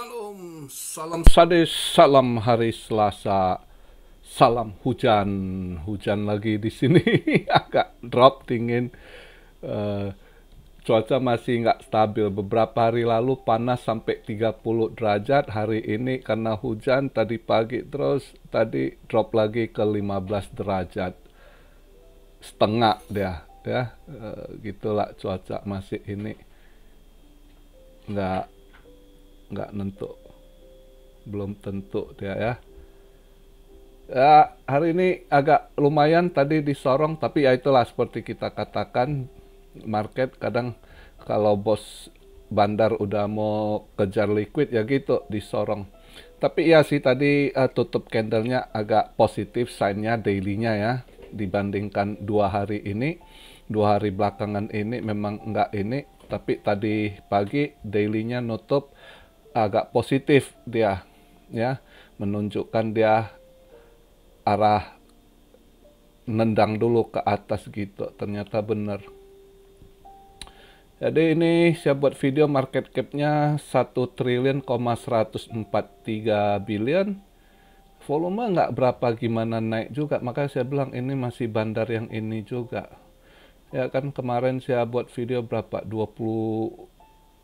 Shalom, salam sade, salam hari Selasa, salam hujan, hujan lagi di sini agak drop dingin, uh, cuaca masih nggak stabil. Beberapa hari lalu panas sampai 30 derajat, hari ini karena hujan tadi pagi terus tadi drop lagi ke 15 derajat setengah dia, ya uh, gitulah cuaca masih ini nggak nggak nentu belum tentu dia ya ya hari ini agak lumayan tadi disorong tapi ya itulah seperti kita katakan market kadang kalau bos bandar udah mau kejar liquid ya gitu disorong tapi ya sih tadi uh, tutup candlenya agak positif signnya dailynya ya dibandingkan dua hari ini dua hari belakangan ini memang enggak ini tapi tadi pagi dailynya nutup agak positif dia ya menunjukkan dia arah nendang dulu ke atas gitu ternyata benar jadi ini saya buat video market capnya 1 triliun, 143 billion volume nggak berapa gimana naik juga makanya saya bilang ini masih bandar yang ini juga ya kan kemarin saya buat video berapa 20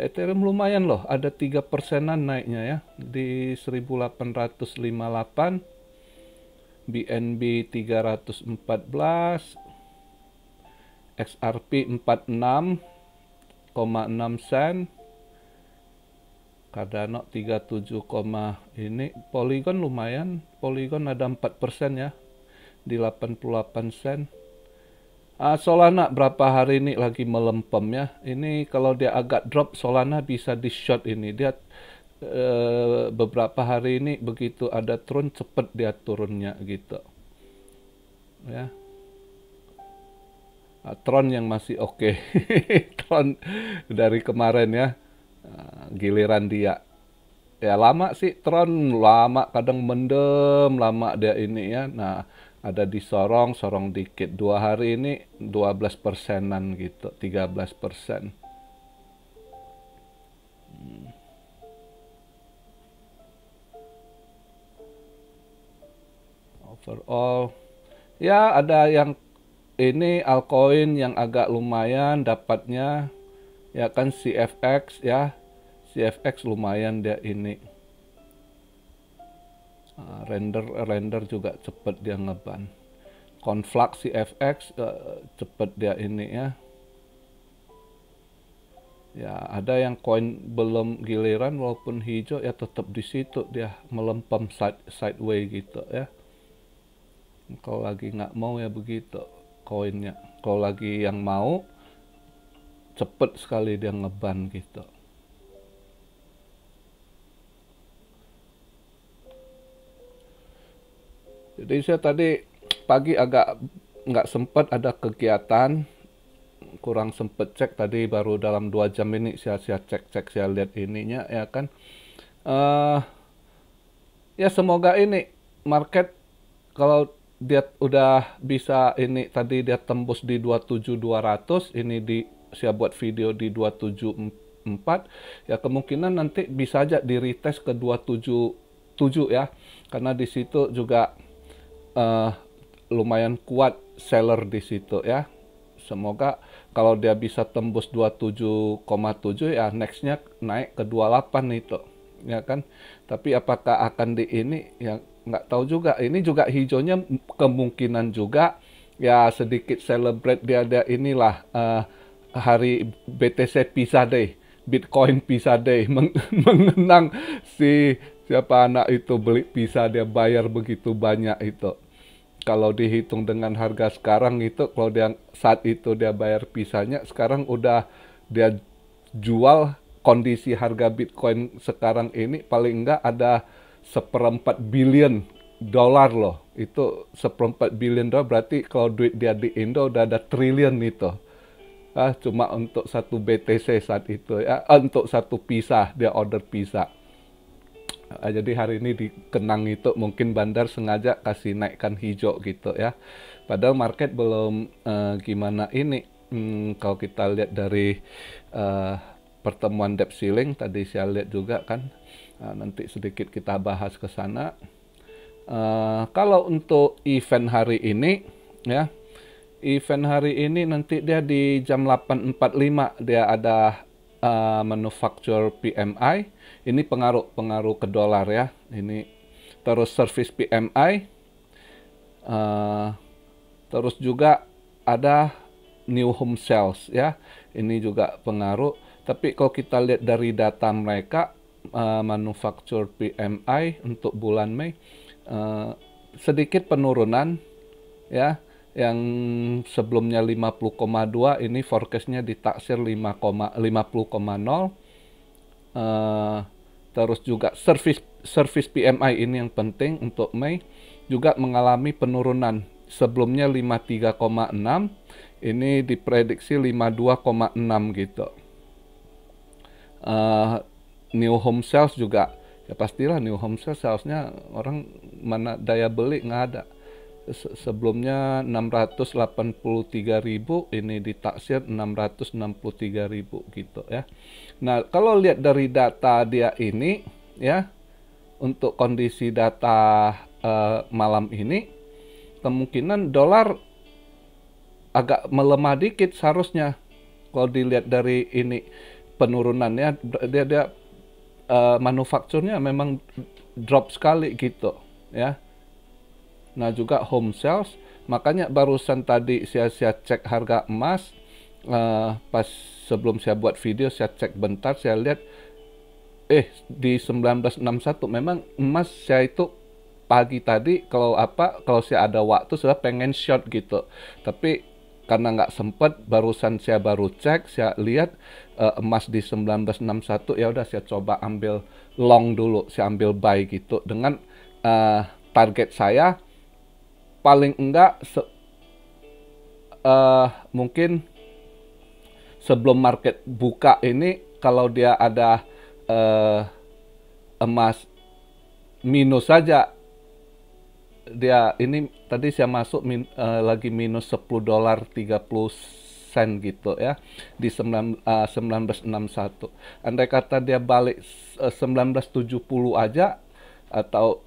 Ethereum lumayan loh, ada tiga persenan naiknya ya di 1858, BNB 314, XRP 46,6 sen, Cardano 37, ini Polygon lumayan, Polygon ada 4 persen ya di 88 sen. Uh, Solana berapa hari ini lagi melempem ya. Ini kalau dia agak drop Solana bisa di shot ini. Dia uh, beberapa hari ini begitu ada turun cepet dia turunnya gitu. Ya. Uh, Tron yang masih oke. Okay. Tron dari kemarin ya. Uh, giliran dia. Ya lama sih Tron lama kadang mendem lama dia ini ya. Nah, ada di sorong sorong dikit dua hari ini 12 persenan gitu 13 persen hmm. overall ya ada yang ini altcoin yang agak lumayan dapatnya ya kan CFX ya CFX lumayan dia ini Ah, render eh, render juga cepet dia ngeban konflux FX uh, eh, eh, cepet dia ini ya ya ada yang koin belum giliran walaupun hijau ya tetap di situ dia melempem side way gitu ya kalau lagi nggak mau ya begitu koinnya kalau lagi yang mau cepet sekali dia ngeban gitu Jadi saya tadi pagi agak nggak sempat ada kegiatan, kurang sempet cek tadi baru dalam dua jam ini saya saya cek cek saya lihat ininya ya kan. Uh, ya semoga ini market kalau dia udah bisa ini tadi dia tembus di 27200 ini di saya buat video di 274 ya kemungkinan nanti bisa aja di retest ke 277 ya karena di situ juga uh, lumayan kuat seller di situ ya. Semoga kalau dia bisa tembus 27,7 ya nextnya naik ke 28 itu ya kan tapi apakah akan di ini ya nggak tahu juga ini juga hijaunya kemungkinan juga ya sedikit celebrate dia ada inilah uh, hari BTC Pizza Day Bitcoin Pizza Day mengenang si Siapa anak itu beli pisah dia bayar begitu banyak itu. Kalau dihitung dengan harga sekarang itu, kalau dia saat itu dia bayar pisahnya sekarang udah dia jual kondisi harga Bitcoin sekarang ini paling enggak ada seperempat billion dolar loh. Itu seperempat billion dolar berarti kalau duit dia di Indo udah ada triliun itu ah cuma untuk satu BTC saat itu ya ah, untuk satu pisah dia order pisah Ah, jadi hari ini dikenang itu mungkin bandar sengaja kasih naikkan hijau gitu ya padahal market belum uh, gimana ini hmm, kalau kita lihat dari uh, pertemuan debt ceiling tadi saya lihat juga kan uh, nanti sedikit kita bahas ke sana uh, kalau untuk event hari ini ya event hari ini nanti dia di jam 8.45 dia ada uh, manufacture PMI ini pengaruh pengaruh ke dolar ya ini terus service PMI uh, terus juga ada new home sales ya ini juga pengaruh tapi kalau kita lihat dari data mereka uh, manufacture PMI untuk bulan Mei uh, sedikit penurunan ya yang sebelumnya 50,2 ini forecastnya ditaksir 5,50,0 uh, eh, terus juga service service PMI ini yang penting untuk Mei juga mengalami penurunan sebelumnya 53,6 ini diprediksi 52,6 gitu uh, new home sales juga ya pastilah new home sales salesnya orang mana daya beli nggak ada sebelumnya 683.000 ini ditaksir 663.000 gitu ya. Nah, kalau lihat dari data dia ini ya untuk kondisi data uh, malam ini kemungkinan dolar agak melemah dikit seharusnya kalau dilihat dari ini penurunannya dia dia uh, manufakturnya memang drop sekali gitu ya nah juga home sales. Makanya barusan tadi saya, saya cek harga emas, uh, pas sebelum saya buat video saya cek bentar, saya lihat, eh di 1961 memang emas saya itu pagi tadi kalau apa kalau saya ada waktu saya pengen short gitu tapi karena nggak sempet barusan saya baru cek saya lihat uh, emas di 1961 ya udah saya coba ambil long dulu saya ambil buy gitu dengan uh, target saya paling enggak se uh, mungkin sebelum market buka ini kalau dia ada uh, emas minus saja dia ini tadi saya masuk min, uh, lagi minus 10 dolar 30 sen gitu ya di 9, uh, 1961. Andai kata dia balik uh, 1970 aja atau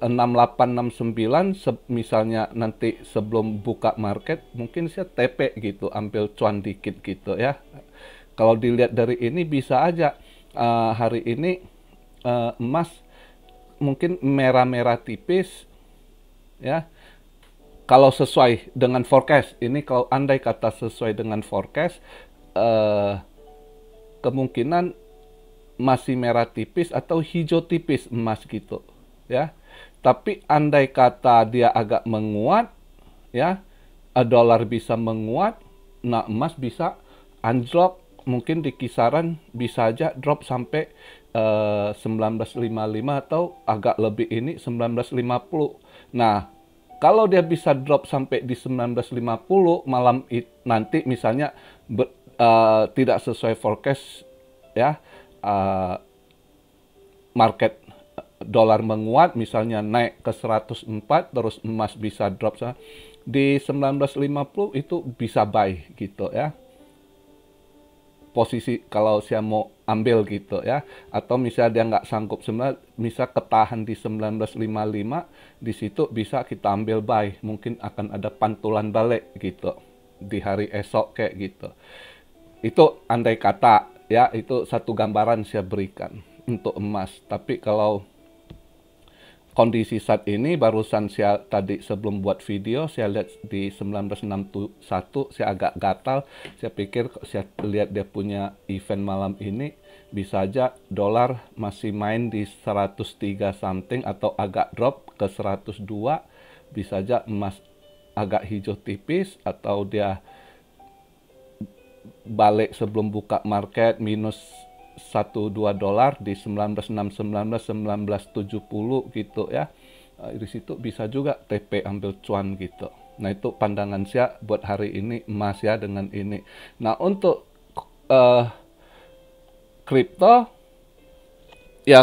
6869 se misalnya nanti sebelum buka market mungkin saya TP gitu ambil cuan dikit gitu ya kalau dilihat dari ini bisa aja uh, hari ini uh, emas mungkin merah-merah tipis ya kalau sesuai dengan forecast ini kalau andai kata sesuai dengan forecast uh, kemungkinan masih merah tipis atau hijau tipis emas gitu ya tapi andai kata dia agak menguat, ya, eh, dolar bisa menguat, nah emas bisa anjlok mungkin di kisaran bisa aja drop sampai eh, uh, 1955 atau agak lebih ini 1950. Nah, kalau dia bisa drop sampai di 1950 malam it, nanti misalnya ber, uh, eh, tidak sesuai forecast ya uh, market dolar menguat misalnya naik ke 104 terus emas bisa drop di 1950 itu bisa buy gitu ya posisi kalau saya mau ambil gitu ya atau misalnya dia nggak sanggup sebenarnya bisa ketahan di 1955 di situ bisa kita ambil buy mungkin akan ada pantulan balik gitu di hari esok kayak gitu itu andai kata ya itu satu gambaran saya berikan untuk emas tapi kalau kondisi saat ini barusan saya tadi sebelum buat video saya lihat di 1961 saya agak gatal saya pikir saya lihat dia punya event malam ini bisa aja dolar masih main di 103 something atau agak drop ke 102 bisa aja emas agak hijau tipis atau dia balik sebelum buka market minus 1 2 dolar di 1969 1970 gitu ya. Eh, di situ bisa juga TP ambil cuan gitu. Nah, itu pandangan saya buat hari ini emas ya dengan ini. Nah, untuk uh, ya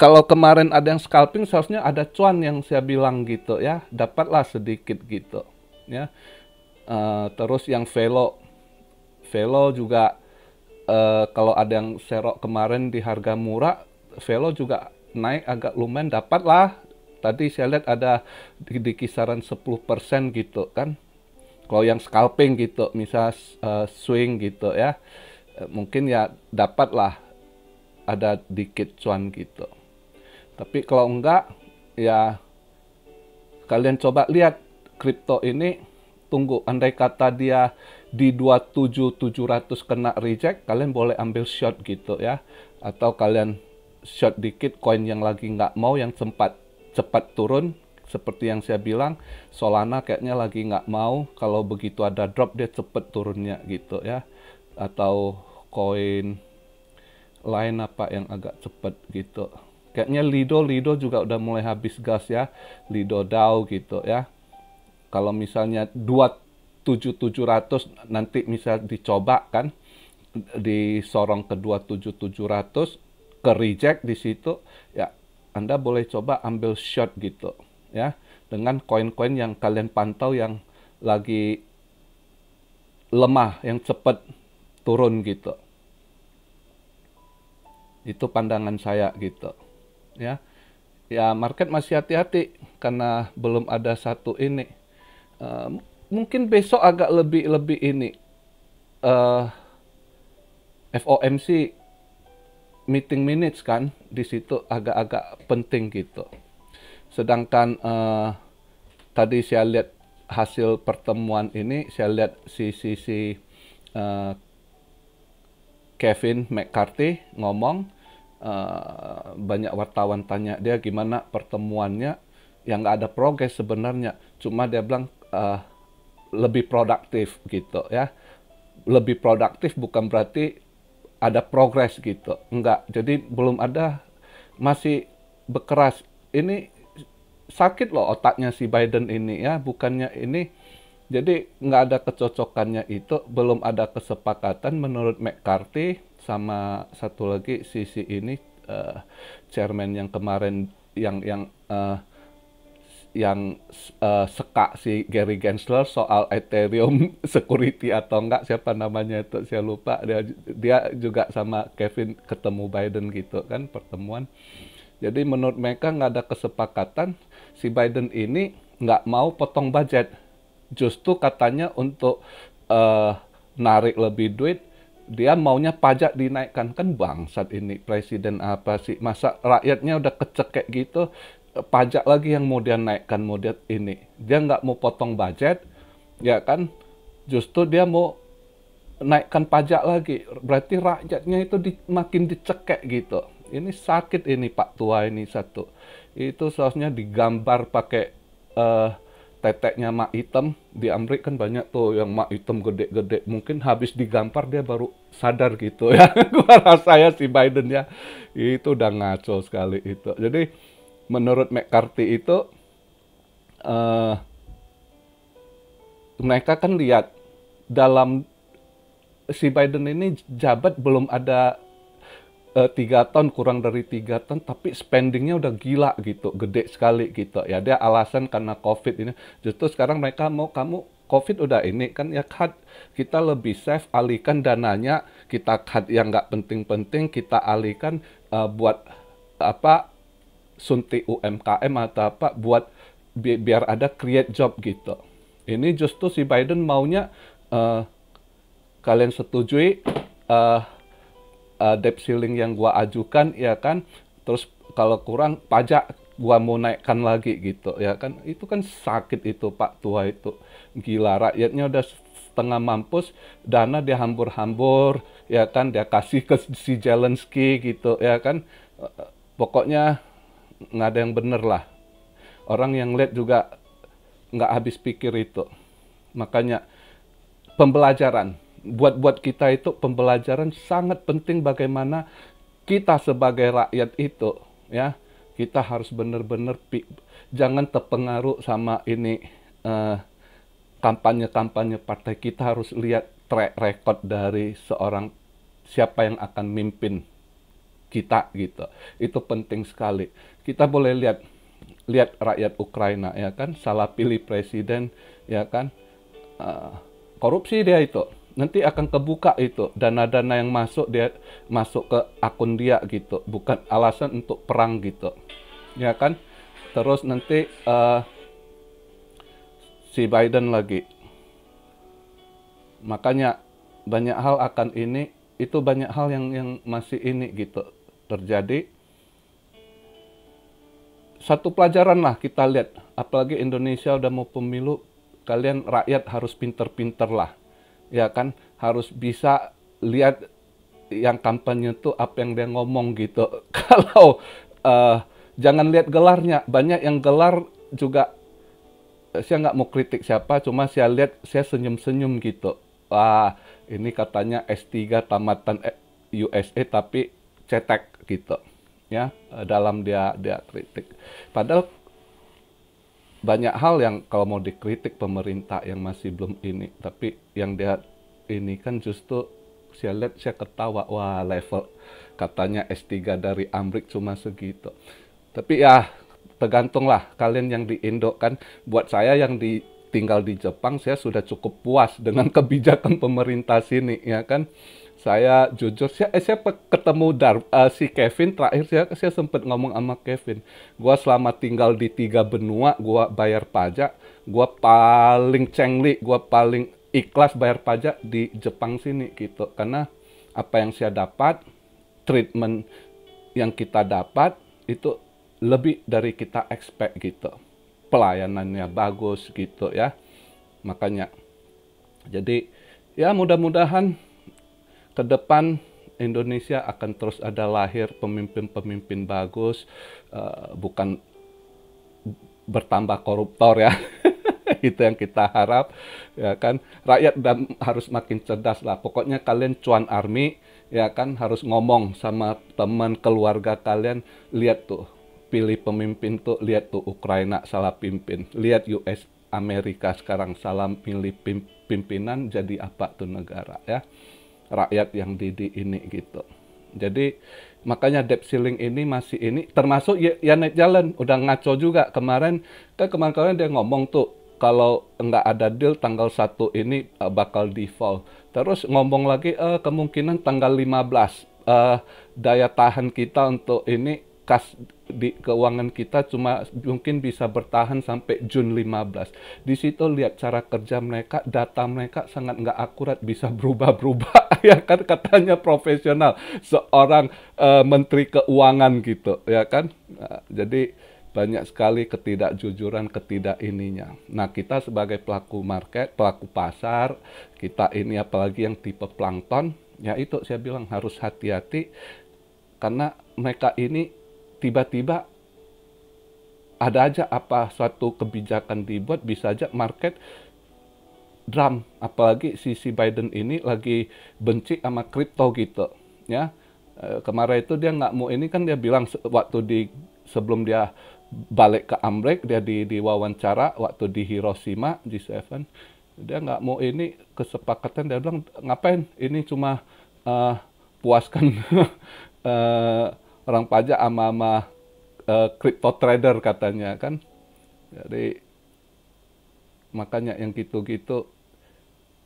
kalau kemarin ada yang scalping seharusnya ada cuan yang saya bilang gitu ya dapatlah sedikit gitu ya uh, terus yang velo velo juga uh, kalau ada yang serok kemarin di harga murah, Velo juga naik agak lumayan dapat lah. Tadi saya lihat ada di, di kisaran 10% gitu kan. Kalau yang scalping gitu, misal uh, swing gitu ya, eh, mungkin ya dapat lah ada dikit cuan gitu. Tapi kalau enggak, ya kalian coba lihat kripto ini tunggu andai kata dia di 27700 kena reject kalian boleh ambil shot gitu ya atau kalian shot dikit koin yang lagi nggak mau yang sempat cepat turun seperti yang saya bilang Solana kayaknya lagi nggak mau kalau begitu ada drop dia cepet turunnya gitu ya atau koin lain apa yang agak cepet gitu kayaknya Lido Lido juga udah mulai habis gas ya Lido DAO gitu ya kalau misalnya 27700 nanti misal dicoba kan disorong ke 27700 ke reject di situ ya Anda boleh coba ambil short gitu ya dengan koin-koin yang kalian pantau yang lagi lemah yang cepat turun gitu itu pandangan saya gitu ya ya market masih hati-hati karena belum ada satu ini mungkin besok agak lebih lebih ini uh, eh, FOMC meeting minutes kan di situ agak-agak penting gitu. Sedangkan uh, tadi saya lihat hasil pertemuan ini saya lihat si si si uh, Kevin McCarthy ngomong uh, banyak wartawan tanya dia gimana pertemuannya yang nggak ada progres sebenarnya cuma dia bilang uh, lebih produktif gitu ya. Lebih produktif bukan berarti ada progres gitu. Enggak. Jadi belum ada masih berkeras Ini sakit loh otaknya si Biden ini ya, bukannya ini jadi nggak ada kecocokannya itu, belum ada kesepakatan menurut McCarthy sama satu lagi sisi ini uh, chairman yang kemarin yang yang uh, yang uh, seka si Gary Gensler soal Ethereum security atau enggak siapa namanya itu saya lupa dia dia juga sama Kevin ketemu Biden gitu kan pertemuan jadi menurut mereka nggak ada kesepakatan si Biden ini nggak mau potong budget justru katanya untuk uh, narik lebih duit dia maunya pajak dinaikkan kan bang saat ini presiden apa sih masa rakyatnya udah kecek kayak gitu Eh, pajak lagi yang mau dia naikkan mau dia ini dia nggak mau potong budget ya kan justru dia mau naikkan pajak lagi berarti rakyatnya itu di, makin dicekek gitu ini sakit ini pak tua ini satu itu seharusnya digambar pakai uh, teteknya mak hitam di Amerika kan banyak tuh yang mak hitam gede-gede mungkin habis digampar dia baru sadar gitu ya gua rasa ya si Biden ya itu udah ngaco sekali itu jadi menurut McCarthy itu uh, mereka kan lihat dalam si Biden ini jabat belum ada eh, tiga uh, tahun kurang dari tiga tahun tapi spendingnya udah gila gitu gede sekali gitu ya dia alasan karena covid ini justru sekarang mereka mau kamu covid udah ini kan ya cut kita lebih safe alihkan dananya kita cut yang nggak penting-penting kita alihkan uh, buat apa suntik UMKM atau apa buat bi biar ada create job gitu. Ini justru si Biden maunya uh, kalian setujui uh, uh, debt ceiling yang gua ajukan ya kan. Terus kalau kurang pajak gua mau naikkan lagi gitu ya kan. Itu kan sakit itu Pak Tua itu. Gila rakyatnya udah setengah mampus dana dia hambur-hambur ya kan dia kasih ke si Jelensky gitu ya kan pokoknya nggak ada yang bener lah orang yang lihat juga nggak habis pikir itu makanya pembelajaran buat buat kita itu pembelajaran sangat penting bagaimana kita sebagai rakyat itu ya kita harus benar-benar jangan terpengaruh sama ini kampanye eh, kampanye-kampanye partai kita harus lihat track record dari seorang siapa yang akan mimpin kita gitu. Itu penting sekali. Kita boleh lihat lihat rakyat Ukraina ya kan salah pilih presiden ya kan ah, korupsi dia itu nanti akan kebuka itu dana-dana yang masuk dia masuk ke akun dia gitu bukan alasan untuk perang gitu ya kan terus nanti uh, si Biden lagi makanya banyak hal akan ini itu banyak hal yang yang masih ini gitu terjadi satu pelajaran lah kita lihat apalagi Indonesia udah mau pemilu kalian rakyat harus pinter-pinter lah ya kan harus bisa lihat yang kampanye tuh apa yang dia ngomong gitu kalau uh, jangan lihat gelarnya banyak yang gelar juga saya nggak mau kritik siapa cuma saya lihat saya senyum-senyum gitu wah ini katanya S3 tamatan eh, USA tapi cetek gitu ya eh, dalam dia dia kritik. Padahal banyak hal yang kalau mau dikritik pemerintah yang masih belum ini, tapi yang dia ini kan justru saya lihat saya ketawa wah level katanya S3 dari Amrik cuma segitu. Tapi ya tergantung lah kalian yang di Indo kan buat saya yang di tinggal di Jepang saya sudah cukup puas dengan kebijakan pemerintah sini ya kan saya jujur saya, eh, saya ketemu Dar, uh, si Kevin terakhir saya saya sempat ngomong sama Kevin gua selama tinggal di tiga benua gua bayar pajak gua paling cengli gua paling ikhlas bayar pajak di Jepang sini gitu karena apa yang saya dapat treatment yang kita dapat itu lebih dari kita expect gitu pelayanannya bagus gitu ya makanya jadi ya mudah-mudahan ke depan Indonesia akan terus ada lahir pemimpin-pemimpin bagus, uh, bukan bertambah koruptor ya. itu yang kita harap ya kan rakyat dan harus makin cerdas lah pokoknya kalian cuan army ya kan harus ngomong sama teman keluarga kalian lihat tuh pilih pemimpin tuh lihat tuh Ukraina salah pimpin lihat US Amerika sekarang salah pilih pimpinan jadi apa tuh negara ya rakyat yang didik ini gitu. Jadi makanya debt ceiling ini masih ini termasuk ya Janet ya Jalan udah ngaco juga kemarin ke kan kemarin-kemarin dia ngomong tuh kalau nggak ada deal tanggal satu ini uh, bakal default. Terus ngomong lagi uh, kemungkinan tanggal 15 uh, eh, daya tahan kita untuk ini kas di keuangan kita cuma mungkin bisa bertahan sampai Jun 15. Di situ lihat cara kerja mereka, data mereka sangat nggak akurat, bisa berubah-berubah. ya kan katanya profesional seorang uh, menteri keuangan gitu, ya kan? Nah, jadi banyak sekali ketidakjujuran, ketidak ininya. Nah, kita sebagai pelaku market, pelaku pasar, kita ini apalagi yang tipe plankton, ya itu saya bilang harus hati-hati karena mereka ini tiba-tiba ada aja apa suatu kebijakan dibuat bisa aja market drum apalagi sisi Biden ini lagi benci sama kripto gitu ya eh, kemarin itu dia nggak mau ini kan dia bilang waktu di sebelum dia balik ke Amrek dia di wawancara waktu di Hiroshima G7 dia nggak mau ini kesepakatan dia bilang ngapain ini cuma uh, puaskan uh, orang pajak ama ama uh, e, crypto trader katanya kan. Jadi makanya yang gitu-gitu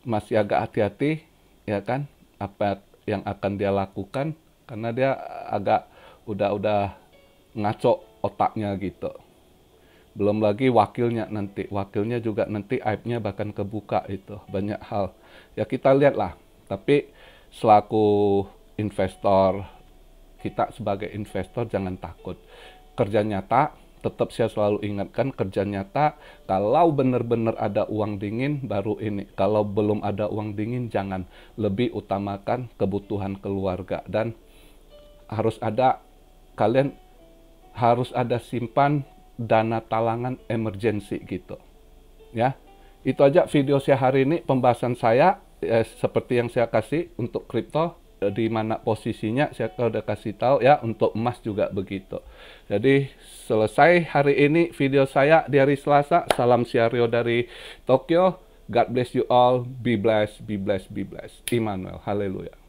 masih agak hati-hati ya kan apa yang akan dia lakukan karena dia agak udah-udah ngaco otaknya gitu. Belum lagi wakilnya nanti, wakilnya juga nanti aibnya bahkan kebuka itu banyak hal. Ya kita lihatlah. Tapi selaku investor kita sebagai investor jangan takut. Kerja nyata, tetap saya selalu ingatkan kerja nyata kalau benar-benar ada uang dingin baru ini kalau belum ada uang dingin jangan lebih utamakan kebutuhan keluarga dan harus ada kalian harus ada simpan dana talangan emergensi gitu ya itu aja video saya hari ini pembahasan saya eh, seperti yang saya kasih untuk kripto di mana posisinya saya udah kasih tahu ya untuk emas juga begitu. Jadi selesai hari ini video saya di hari Selasa. Salam siario dari Tokyo. God bless you all. Be blessed, be blessed, be blessed. Immanuel. Haleluya.